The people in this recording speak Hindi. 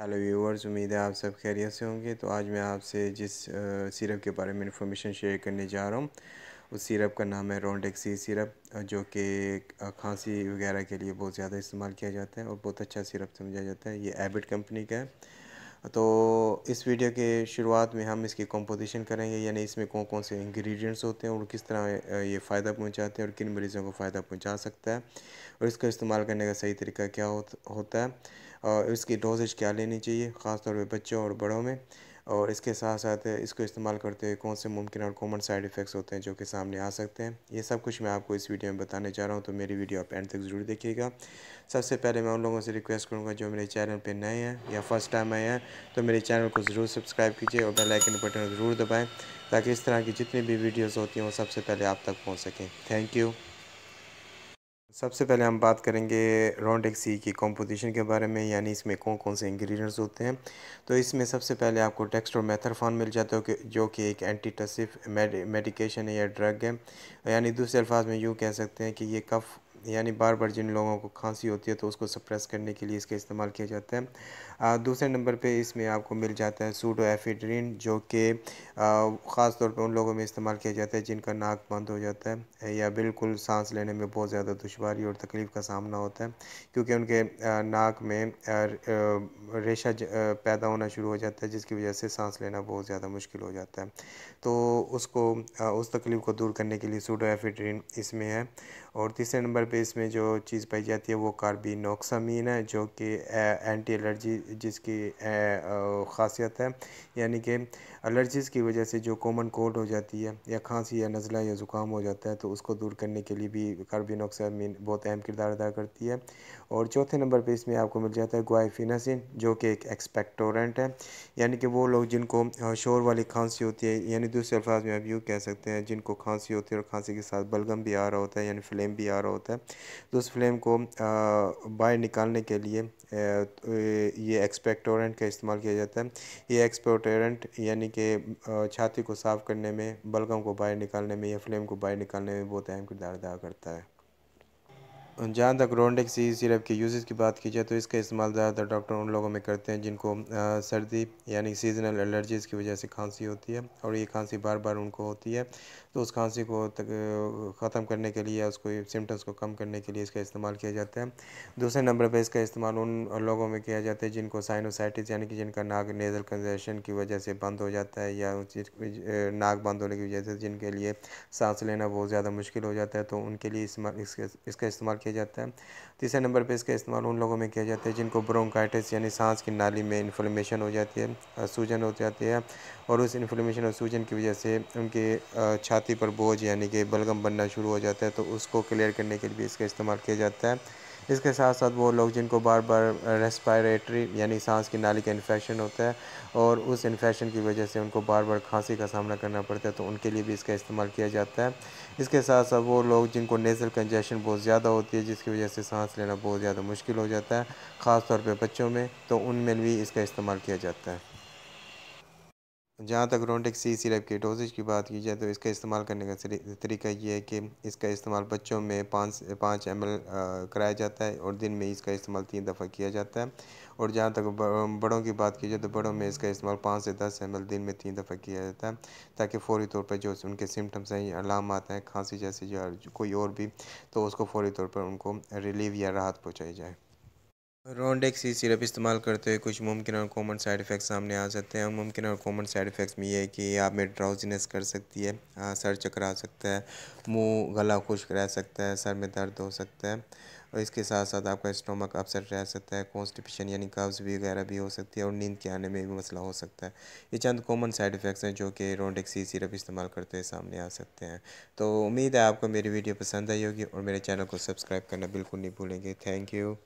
हेलो व्यूवर्स उम्मीद है आप सब खैरियत से होंगे तो आज मैं आपसे जिस सिरप के बारे में इन्फॉर्मेशन शेयर करने जा रहा हूँ उस सिरप का नाम है रोंडेक्सी सिरप जो कि खांसी वगैरह के लिए बहुत ज़्यादा इस्तेमाल किया जाता है और बहुत अच्छा सिरप समझा जाता है ये एबिट कंपनी का है तो इस वीडियो के शुरुआत में हम इसकी कंपोजिशन करेंगे यानी इसमें कौन कौन से इंग्रेडिएंट्स होते हैं और किस तरह ये फ़ायदा पहुंचाते हैं और किन मरीज़ों को फ़ायदा पहुंचा सकता है और इसका इस्तेमाल करने का सही तरीका क्या होता है और इसकी डोजेज क्या लेनी चाहिए ख़ासतौर पर बच्चों और बड़ों में और इसके साथ साथ इसको इस्तेमाल करते हुए कौन से मुमकिन और कॉमन साइड इफ़ेक्ट्स होते हैं जो कि सामने आ सकते हैं ये सब कुछ मैं आपको इस वीडियो में बताने जा रहा हूँ तो मेरी वीडियो आप एंड तक ज़रूर देखिएगा सबसे पहले मैं उन लोगों से रिक्वेस्ट करूँगा जो मेरे चैनल पर नए हैं या फर्स्ट टाइम आए हैं तो मेरे चैनल को ज़रूर सब्सक्राइब कीजिए और बेलाइकन बटन ज़रूर दबाएँ ताकि इस तरह की जितनी भी वीडियोज़ होती हैं वो सबसे पहले आप तक पहुँच सकें थैंक यू सबसे पहले हम बात करेंगे रॉन्डेक सी की कंपोजिशन के बारे में यानी इसमें कौन कौन से इंग्रेडिएंट्स होते हैं तो इसमें सबसे पहले आपको और मैथरफॉन मिल जाता है जो कि एक एंटीटसिव मेडिकेशन है या ड्रग है यानी दूसरे अल्फाज में यूँ कह सकते हैं कि ये कफ यानी बार बार जिन लोगों को खांसी होती है तो उसको सप्रेस करने के लिए इसका इस्तेमाल किया जाता है दूसरे नंबर पे इसमें आपको मिल जाता है सूडो एफिड्रीन जो कि ख़ास तौर पे उन लोगों में इस्तेमाल किया जाता है जिनका नाक बंद हो जाता है या बिल्कुल सांस लेने में बहुत ज़्यादा दुशारी और तकलीफ़ का सामना होता है क्योंकि उनके नाक में रेशा पैदा होना शुरू हो जाता है जिसकी वजह से सांस लेना बहुत ज़्यादा मुश्किल हो जाता है तो उसको उस तकलीफ़ को दूर करने के लिए सूडो एफिड्रीन इसमें है और तीसरे नंबर बेस में जो चीज़ पाई जाती है वो कार्बिनोक्सामीन है जो कि एंटी एलर्जी जिसकी खासियत है यानी कि एलर्जीज़ की वजह से जो कॉमन कोल्ड हो जाती है या खांसी या नज़ला या ज़ुकाम हो जाता है तो उसको दूर करने के लिए भी कार्बिनोक्सामीन बहुत अहम किरदार अदा करती है और चौथे नंबर पर इसमें आपको मिल जाता है ग्वाइफिनासिन जो कि एक एक्सपेक्टोरेंट है यानी कि वो लोग जिनको शोर वाली खांसी होती है यानी दूसरे अल्फाज में आप यूँ कह सकते हैं जिनको खांसी होती है और खांसी के साथ बलगम भी आ रहा होता है यानी फ्लेम भी आ रहा होता है तो उस फ्लेम को बाहर निकालने के लिए तो ये एक्सपेक्टोरेंट का इस्तेमाल किया जाता है ये एक्सपेक्टोरेंट यानी कि छाती को साफ़ करने में बलगम को बाहर निकालने में या फ्लेम को बाहर निकालने में बहुत अहम किरदार अदा करता है जहाँ तक रोनडेक सी सिरप के यूज़ की बात की जाए तो इसका इस्तेमाल ज़्यादातर डॉक्टर उन लोगों में करते हैं जिनको सर्दी यानी सीजनल एलर्जीज़ की वजह से खांसी होती है और ये खांसी बार बार उनको होती है तो उस खांसी को ख़त्म करने के लिए उसको सिम्टम्स को कम करने के लिए इसका इस्तेमाल किया जाता है दूसरे नंबर पर इसका इस्तेमाल उन लोगों में किया जाता है जिनको साइनोसाइटिस यानी कि जिनका नाक नेज़ल कंजेशन की वजह से बंद हो जाता है या नाक बंद होने की वजह से जिनके लिए सांस लेना बहुत ज़्यादा मुश्किल हो जाता है तो उनके लिए इसका इस्तेमाल किया जाता है तीसरे नंबर पे इसका इस्तेमाल उन लोगों में किया जाता है जिनको ब्रोंकाइटिस यानी सांस की नाली में इन्फ्लेमेशन हो जाती है सूजन हो जाती है और उस इन्फ्लेमेशन और सूजन की वजह से उनके छाती पर बोझ यानी कि बलगम बनना शुरू हो जाता है तो उसको क्लियर करने के लिए इसका इस्तेमाल किया जाता है इसके साथ साथ वो लोग जिनको बार बार रेस्पायरेटरी यानी सांस की नाली का इन्फेक्शन होता है और उस इन्फेक्शन की वजह से उनको बार बार खांसी का सामना करना पड़ता है तो उनके लिए भी इसका इस्तेमाल किया जाता है इसके साथ साथ वो लोग जिनको नेज़ल कंजेशन बहुत ज़्यादा होती है जिसकी वजह से सांस लेना बहुत ज़्यादा मुश्किल हो जाता है ख़ास तौर पर बच्चों में तो उनमें भी इसका इस्तेमाल किया जाता है जहाँ तक रोनटेक सी सिरप के डोजेज की बात की जाए तो इसका इस्तेमाल करने का तरीका ये है कि इसका इस्तेमाल बच्चों में पाँच पाँच एम कराया जाता है और दिन में इसका इस्तेमाल तीन दफ़ा किया जाता है और जहाँ तक बड़ों की बात की जाए तो बड़ों में इसका इस्तेमाल पाँच से दस एम दिन में तीन दफ़ा किया जाता है ताकि फौरी तौर पर जो उनके सिम्टम्स हैं अलाम आते हैं खांसी जैसे जो कोई और भी तो उसको फौरी तौर पर उनको रिलीव या राहत पहुँचाई जाए रोनडेक्स सी सिरप इस्तेमाल करते हुए कुछ मुमकिन और कॉमन साइड इफ़ेक्ट्स सामने आ सकते हैं मुमकिन और कॉमन साइड इफ़ेक्ट्स में ये है कि आप में ड्राउजीनेस कर सकती है सर चक्कर आ सकता है मुंह गला खुश्क रह सकता है सर में दर्द हो सकता है और इसके साथ साथ आपका स्टोमक अपसेट रह सकता है कॉन्स्टिपेशन यानी कब्ज भी वगैरह भी हो सकती है और नींद के आने में भी मसला हो सकता है ये चंद कॉमन साइड इफ़ेक्ट्स हैं जो कि रोनडेक्स सी सिरप इस्तेमाल करते हुए सामने आ सकते हैं तो उम्मीद है आपको मेरी वीडियो पसंद आई होगी और मेरे चैनल को सब्सक्राइब करना बिल्कुल नहीं भूलेंगे थैंक यू